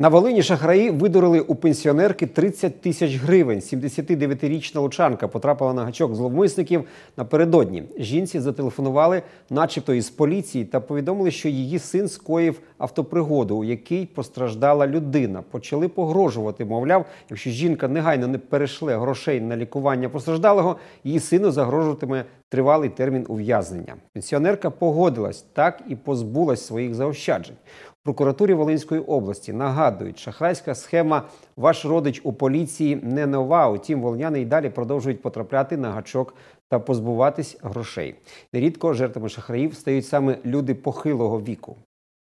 На Волині шахраї видурили у пенсіонерки 30 тисяч гривень. 79-річна лучанка потрапила на гачок зловмисників напередодні. Жінці зателефонували, начебто, із поліції, та повідомили, що її син скоїв автопригоду, у якій постраждала людина. Почали погрожувати. Мовляв, якщо жінка негайно не перейшле грошей на лікування постраждалого, її сину загрожуватиме тривалий термін ув'язнення. Пенсіонерка погодилась так і позбулась своїх заощаджень. В прокуратурі Волинської області нагадують, шахрайська схема Ваш родич у поліції не нова. Утім, волняни й далі продовжують потрапляти на гачок та позбуватись грошей. Нерідко жертвами шахраїв стають саме люди похилого віку.